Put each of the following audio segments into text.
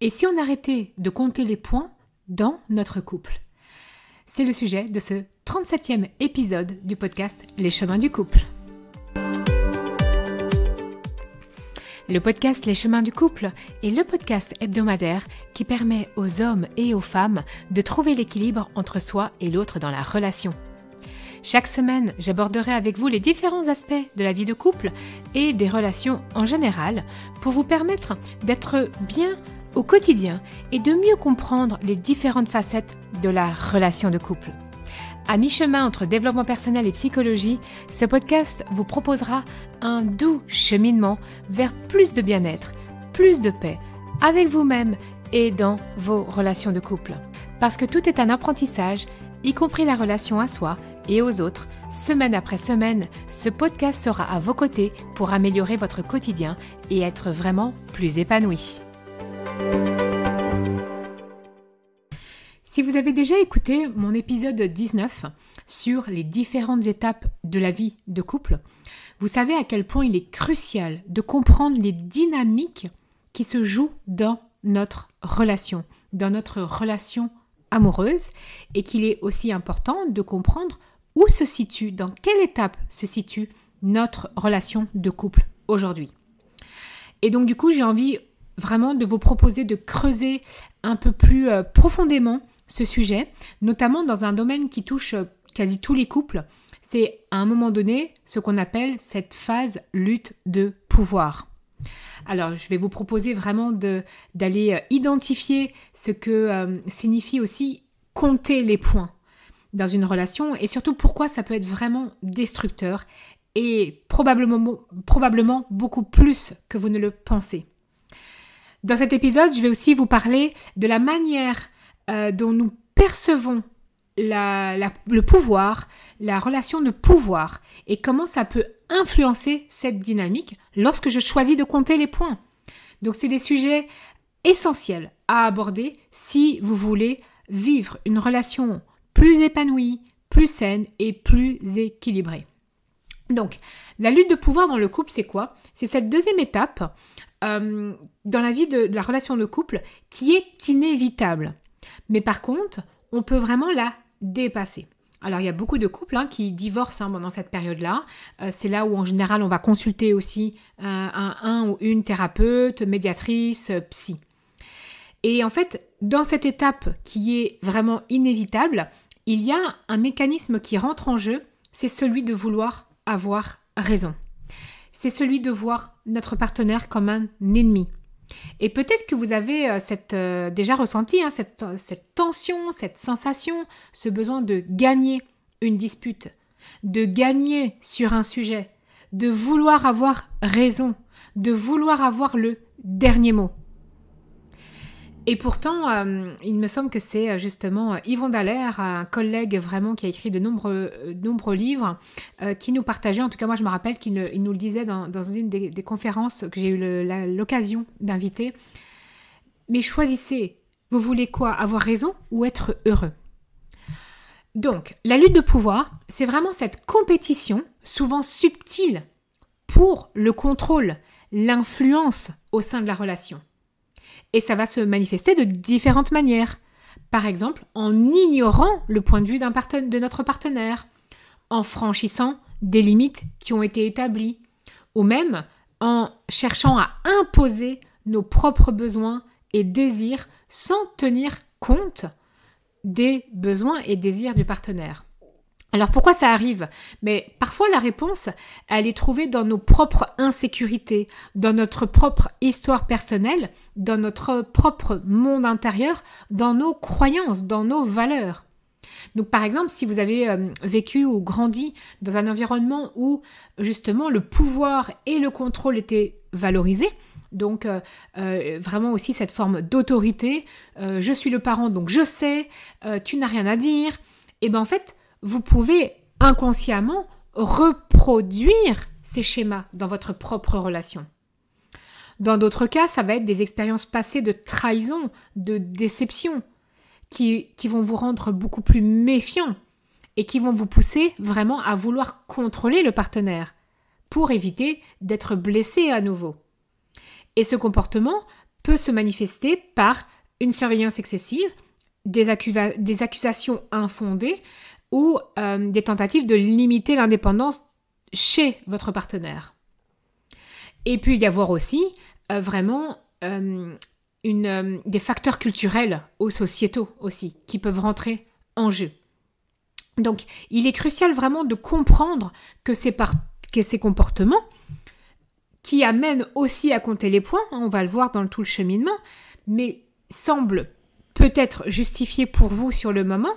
Et si on arrêtait de compter les points dans notre couple C'est le sujet de ce 37e épisode du podcast Les chemins du couple. Le podcast Les chemins du couple est le podcast hebdomadaire qui permet aux hommes et aux femmes de trouver l'équilibre entre soi et l'autre dans la relation. Chaque semaine, j'aborderai avec vous les différents aspects de la vie de couple et des relations en général pour vous permettre d'être bien au quotidien et de mieux comprendre les différentes facettes de la relation de couple. À mi-chemin entre développement personnel et psychologie, ce podcast vous proposera un doux cheminement vers plus de bien-être, plus de paix, avec vous-même et dans vos relations de couple. Parce que tout est un apprentissage, y compris la relation à soi et aux autres, semaine après semaine, ce podcast sera à vos côtés pour améliorer votre quotidien et être vraiment plus épanoui. Si vous avez déjà écouté mon épisode 19 sur les différentes étapes de la vie de couple, vous savez à quel point il est crucial de comprendre les dynamiques qui se jouent dans notre relation, dans notre relation amoureuse, et qu'il est aussi important de comprendre où se situe, dans quelle étape se situe notre relation de couple aujourd'hui. Et donc du coup, j'ai envie vraiment de vous proposer de creuser un peu plus euh, profondément ce sujet, notamment dans un domaine qui touche euh, quasi tous les couples. C'est à un moment donné ce qu'on appelle cette phase lutte de pouvoir. Alors, je vais vous proposer vraiment d'aller euh, identifier ce que signifie aussi compter les points dans une relation et surtout pourquoi ça peut être vraiment destructeur et probablement, probablement beaucoup plus que vous ne le pensez. Dans cet épisode, je vais aussi vous parler de la manière euh, dont nous percevons le pouvoir, la relation de pouvoir, et comment ça peut influencer cette dynamique lorsque je choisis de compter les points. Donc c'est des sujets essentiels à aborder si vous voulez vivre une relation plus épanouie, plus saine et plus équilibrée. Donc, la lutte de pouvoir dans le couple, c'est quoi C'est cette deuxième étape euh, dans la vie de, la relation de couple qui est inévitable. Mais par contre, on peut vraiment la dépasser. Alors il y a beaucoup de couples hein, qui divorcent hein, pendant cette période-là. Euh, c'est là où en général on va consulter aussi euh, un, ou une thérapeute, médiatrice, psy. Et en fait, dans cette étape qui est vraiment inévitable, il y a un mécanisme qui rentre en jeu, c'est celui de vouloir avoir raison. C'est celui de voir notre partenaire comme un ennemi. Et peut-être que vous avez euh, cette, euh, déjà ressenti hein, cette tension, cette sensation, ce besoin de gagner une dispute, de gagner sur un sujet, de vouloir avoir raison, de vouloir avoir le dernier mot. Et pourtant, euh, il me semble que c'est euh, justement euh, Yvon Dallaire, un collègue vraiment qui a écrit de nombreux, livres, qui nous partageait, en tout cas moi je me rappelle qu'il nous le disait dans, une des, des, conférences que j'ai eu l'occasion d'inviter. Mais choisissez, vous voulez quoi Avoir raison ou être heureux Donc, la lutte de pouvoir, c'est vraiment cette compétition, souvent subtile, pour le contrôle, l'influence au sein de la relation. Et ça va se manifester de différentes manières. Par exemple, en ignorant le point de vue de notre partenaire, en franchissant des limites qui ont été établies, ou même en cherchant à imposer nos propres besoins et désirs sans tenir compte des besoins et désirs du partenaire. Alors pourquoi ça arrive Mais parfois la réponse, elle est trouvée dans nos propres insécurités, dans notre propre histoire personnelle, dans notre propre monde intérieur, dans nos croyances, dans nos valeurs. Donc par exemple, si vous avez euh, vécu ou grandi dans un environnement où justement le pouvoir et le contrôle étaient valorisés, donc euh, euh, vraiment aussi cette forme d'autorité, je suis le parent donc je sais, tu n'as rien à dire, et eh bien en fait vous pouvez inconsciemment reproduire ces schémas dans votre propre relation. Dans d'autres cas, ça va être des expériences passées de trahison, de déception, qui, vont vous rendre beaucoup plus méfiant et qui vont vous pousser vraiment à vouloir contrôler le partenaire pour éviter d'être blessé à nouveau. Et ce comportement peut se manifester par une surveillance excessive, des, accusations infondées, ou euh, des tentatives de limiter l'indépendance chez votre partenaire. Et puis il y avoir aussi euh, vraiment euh, des facteurs culturels ou sociétaux aussi qui peuvent rentrer en jeu. Donc il est crucial vraiment de comprendre que ces, par que ces comportements qui amènent aussi à compter les points, hein, on va le voir dans tout le cheminement, mais semblent peut-être justifiés pour vous sur le moment,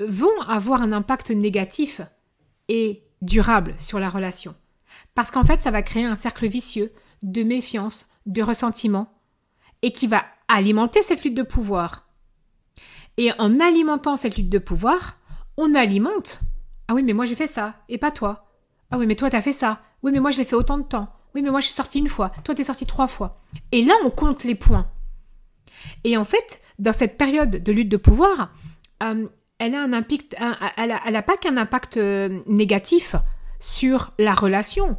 vont avoir un impact négatif et durable sur la relation. Parce qu'en fait, ça va créer un cercle vicieux de méfiance, de ressentiment, et qui va alimenter cette lutte de pouvoir. Et en alimentant cette lutte de pouvoir, on alimente. Ah oui, mais moi j'ai fait ça, et pas toi. Ah oui, mais toi t'as fait ça. Oui, mais moi je l'ai fait autant de temps. Oui, mais moi je suis sortie une fois. Toi t'es sorti trois fois. Et là, on compte les points. Et en fait, dans cette période de lutte de pouvoir, euh, elle a un impact, pas qu'un impact euh, négatif sur la relation,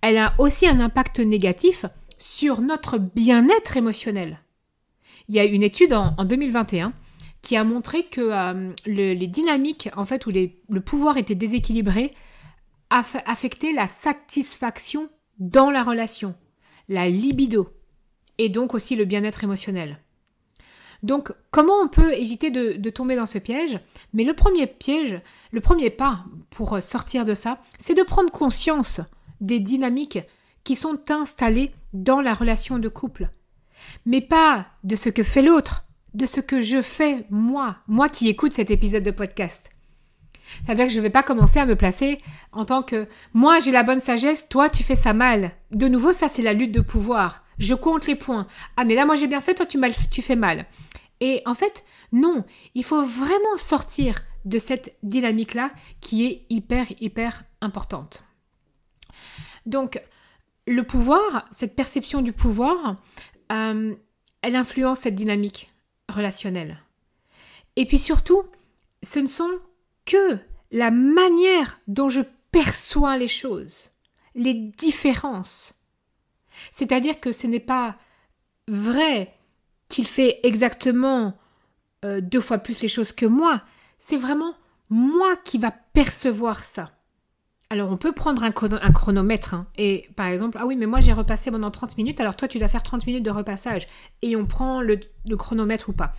elle a aussi un impact négatif sur notre bien-être émotionnel. Il y a une étude en, 2021 qui a montré que euh, les dynamiques, en fait, où le pouvoir était déséquilibré, affectaient la satisfaction dans la relation, la libido, et donc aussi le bien-être émotionnel. Donc, comment on peut éviter de, tomber dans ce piège Mais le premier piège, le premier pas pour sortir de ça, c'est de prendre conscience des dynamiques qui sont installées dans la relation de couple. Mais pas de ce que fait l'autre, de ce que je fais moi, moi qui écoute cet épisode de podcast. cest à dire que je ne vais pas commencer à me placer en tant que moi j'ai la bonne sagesse, toi tu fais ça mal. De nouveau, ça c'est la lutte de pouvoir je compte les points. Ah mais là moi j'ai bien fait, toi tu, tu fais mal. Et en fait, non, il faut vraiment sortir de cette dynamique-là qui est hyper, hyper importante. Donc, le pouvoir, cette perception du pouvoir, euh, elle influence cette dynamique relationnelle. Et puis surtout, ce ne sont que la manière dont je perçois les choses, les différences c'est-à-dire que ce n'est pas vrai qu'il fait exactement euh, deux fois plus les choses que moi, c'est vraiment moi qui va percevoir ça. Alors on peut prendre un, chronomètre hein, et par exemple, ah oui mais moi j'ai repassé pendant 30 minutes, alors toi tu dois faire 30 minutes de repassage et on prend le, chronomètre ou pas.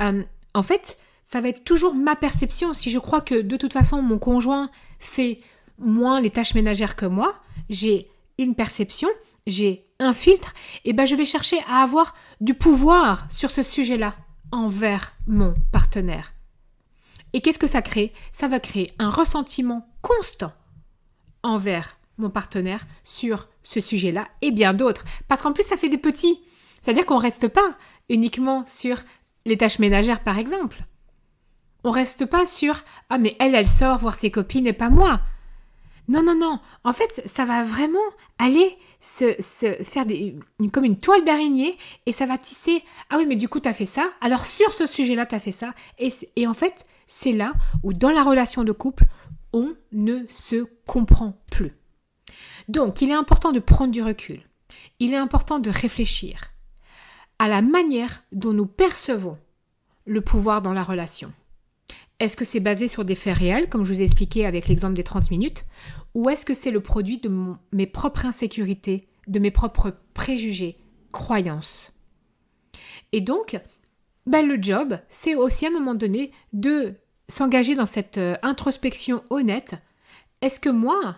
Euh, en fait, ça va être toujours ma perception. Si je crois que de toute façon mon conjoint fait moins les tâches ménagères que moi, j'ai une perception j'ai un filtre, et eh ben je vais chercher à avoir du pouvoir sur ce sujet-là envers mon partenaire. Et qu'est-ce que ça crée Ça va créer un ressentiment constant envers mon partenaire sur ce sujet-là et bien d'autres. Parce qu'en plus, ça fait des petits. C'est-à-dire qu'on ne reste pas uniquement sur les tâches ménagères, par exemple. On reste pas sur Ah, mais elle, elle sort voir ses copines et pas moi. Non, non, non. En fait, ça va vraiment aller se, faire comme une toile d'araignée et ça va tisser. Ah oui, mais du coup, as fait ça. Alors sur ce sujet-là, as fait ça. Et, et en fait, c'est là où dans la relation de couple, on ne se comprend plus. Donc, il est important de prendre du recul. Il est important de réfléchir à la manière dont nous percevons le pouvoir dans la relation. Est-ce que c'est basé sur des faits réels, comme je vous ai expliqué avec l'exemple des 30 minutes, ou est-ce que c'est le produit de mes propres insécurités, de mes propres préjugés, croyances Et donc, ben, le job, c'est aussi à un moment donné de s'engager dans cette euh, introspection honnête. Est-ce que moi,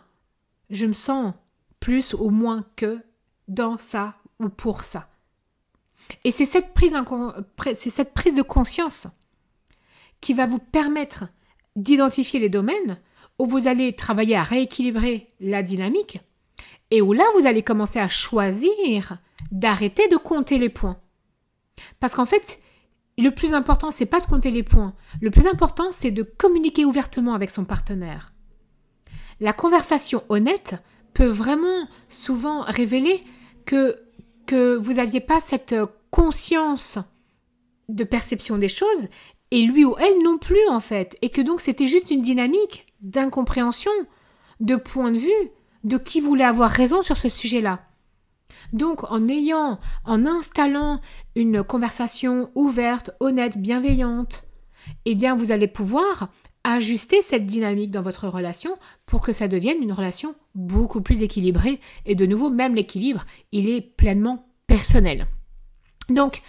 je me sens plus ou moins que dans ça ou pour ça Et c'est cette prise de conscience qui va vous permettre d'identifier les domaines où vous allez travailler à rééquilibrer la dynamique et où là vous allez commencer à choisir d'arrêter de compter les points. Parce qu'en fait, le plus important, c'est pas de compter les points. Le plus important, c'est de communiquer ouvertement avec son partenaire. La conversation honnête peut vraiment souvent révéler que, que vous n'aviez pas cette conscience de perception des choses et lui ou elle non plus en fait, et que donc c'était juste une dynamique d'incompréhension, de point de vue, de qui voulait avoir raison sur ce sujet-là. Donc en ayant, en installant une conversation ouverte, honnête, bienveillante, eh bien vous allez pouvoir ajuster cette dynamique dans votre relation pour que ça devienne une relation beaucoup plus équilibrée. Et de nouveau, même l'équilibre, il est pleinement personnel. Donc,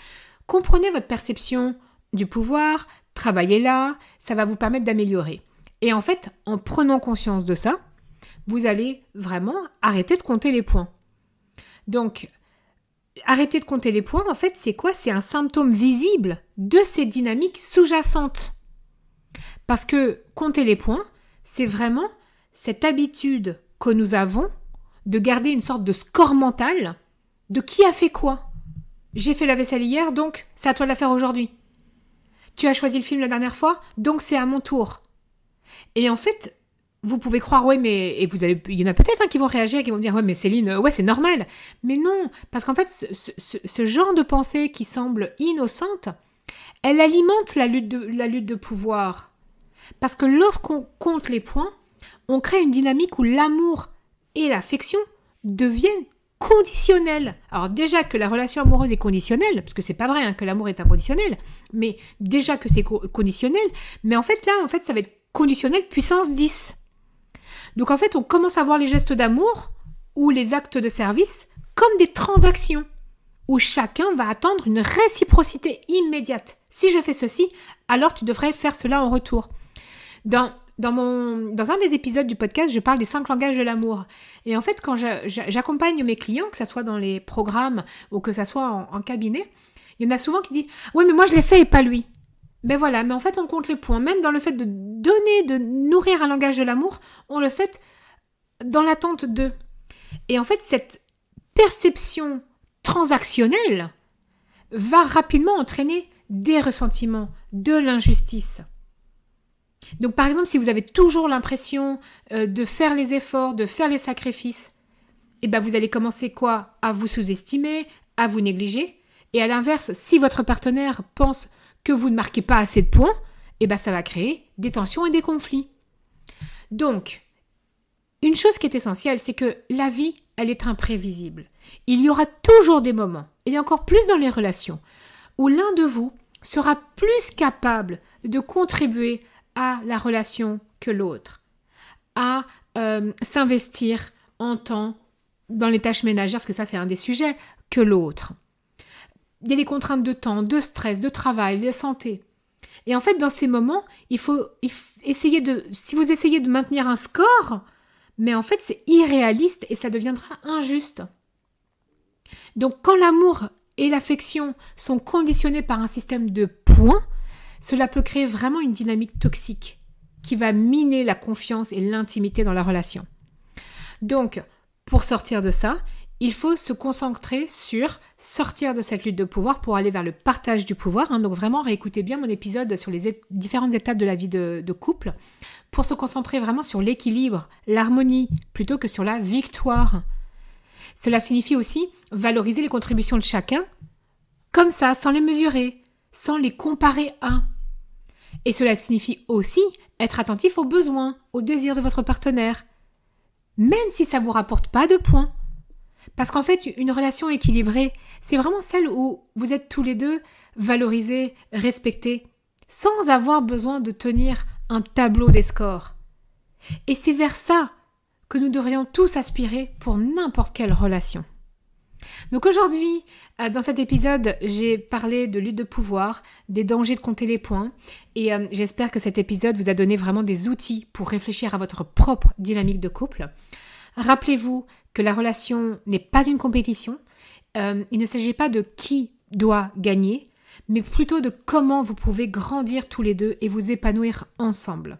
comprenez votre perception du pouvoir, travaillez là, ça va vous permettre d'améliorer. Et en fait, en prenant conscience de ça, vous allez vraiment arrêter de compter les points. Donc, arrêter de compter les points, en fait, c'est quoi C'est un symptôme visible de ces dynamiques sous-jacentes. Parce que compter les points, c'est vraiment cette habitude que nous avons de garder une sorte de score mental de qui a fait quoi. J'ai fait la vaisselle hier, donc c'est à toi de la faire aujourd'hui tu as choisi le film la dernière fois, donc c'est à mon tour. Et en fait, vous pouvez croire, oui, mais vous avez, il y en a peut-être hein, qui vont réagir, qui vont dire, ouais, mais Céline, euh, ouais, c'est normal. Mais non, parce qu'en fait, ce, genre de pensée qui semble innocente, elle alimente la lutte de, la lutte de pouvoir. Parce que lorsqu'on compte les points, on crée une dynamique où l'amour et l'affection deviennent conditionnel. Alors déjà que la relation amoureuse est conditionnelle, parce que c'est pas vrai hein, que l'amour est inconditionnel, mais déjà que c'est conditionnel, mais en fait là, en fait, ça va être conditionnel puissance 10. Donc en fait, on commence à voir les gestes d'amour ou les actes de service comme des transactions où chacun va attendre une réciprocité immédiate. Si je fais ceci, alors tu devrais faire cela en retour. Dans dans, un des épisodes du podcast, je parle des cinq langages de l'amour. Et en fait, quand j'accompagne mes clients, que ce soit dans les programmes ou que ce soit en, cabinet, il y en a souvent qui disent Oui, mais moi je l'ai fait et pas lui. Mais ben voilà, mais en fait, on compte les points. Même dans le fait de donner, de nourrir un langage de l'amour, on le fait dans l'attente de. Et en fait, cette perception transactionnelle va rapidement entraîner des ressentiments, de l'injustice. Donc par exemple, si vous avez toujours l'impression euh, de faire les efforts, de faire les sacrifices, eh bien vous allez commencer quoi À vous sous-estimer, à vous négliger. Et à l'inverse, si votre partenaire pense que vous ne marquez pas assez de points, eh ben ça va créer des tensions et des conflits. Donc, une chose qui est essentielle, c'est que la vie, elle est imprévisible. Il y aura toujours des moments, et encore plus dans les relations, où l'un de vous sera plus capable de contribuer à la relation que l'autre, à euh, s'investir en temps dans les tâches ménagères, parce que ça c'est un des sujets, que l'autre. Il y a les contraintes de temps, de stress, de travail, de santé. Et en fait, dans ces moments, il faut essayer de... Si vous essayez de maintenir un score, mais en fait c'est irréaliste et ça deviendra injuste. Donc quand l'amour et l'affection sont conditionnés par un système de points, cela peut créer vraiment une dynamique toxique qui va miner la confiance et l'intimité dans la relation. Donc, pour sortir de ça, il faut se concentrer sur sortir de cette lutte de pouvoir pour aller vers le partage du pouvoir. Hein. Donc vraiment, réécoutez bien mon épisode sur les différentes étapes de la vie de, de couple pour se concentrer vraiment sur l'équilibre, l'harmonie, plutôt que sur la victoire. Cela signifie aussi valoriser les contributions de chacun, comme ça, sans les mesurer, sans les comparer à. Et cela signifie aussi être attentif aux besoins, aux désirs de votre partenaire, même si ça ne vous rapporte pas de points. Parce qu'en fait, une relation équilibrée, c'est vraiment celle où vous êtes tous les deux valorisés, respectés, sans avoir besoin de tenir un tableau des scores. Et c'est vers ça que nous devrions tous aspirer pour n'importe quelle relation. Donc aujourd'hui, euh, dans cet épisode, j'ai parlé de lutte de pouvoir, des dangers de compter les points, et euh, j'espère que cet épisode vous a donné vraiment des outils pour réfléchir à votre propre dynamique de couple. Rappelez-vous que la relation n'est pas une compétition, euh, il ne s'agit pas de qui doit gagner, mais plutôt de comment vous pouvez grandir tous les deux et vous épanouir ensemble.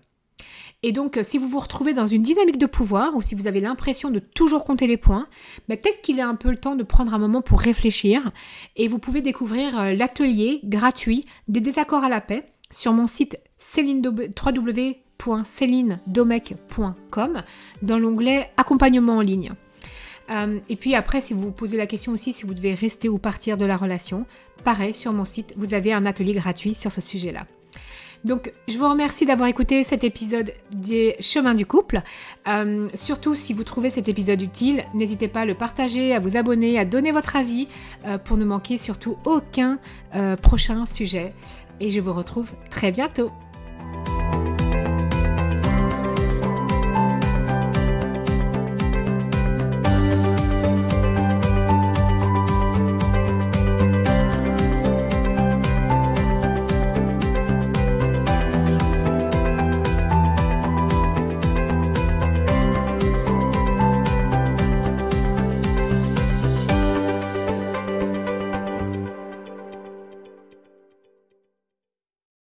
Et donc, euh, si vous vous retrouvez dans une dynamique de pouvoir ou si vous avez l'impression de toujours compter les points, bah, peut-être qu'il est un peu le temps de prendre un moment pour réfléchir et vous pouvez découvrir euh, l'atelier gratuit des désaccords à la paix sur mon site www.celinedomec.com dans l'onglet accompagnement en ligne. Euh, et puis après, si vous vous posez la question aussi si vous devez rester ou partir de la relation, pareil sur mon site, vous avez un atelier gratuit sur ce sujet-là. Donc, je vous remercie d'avoir écouté cet épisode des chemins du couple. Euh, surtout, si vous trouvez cet épisode utile, n'hésitez pas à le partager, à vous abonner, à donner votre avis euh, pour ne manquer surtout aucun euh, prochain sujet. Et je vous retrouve très bientôt.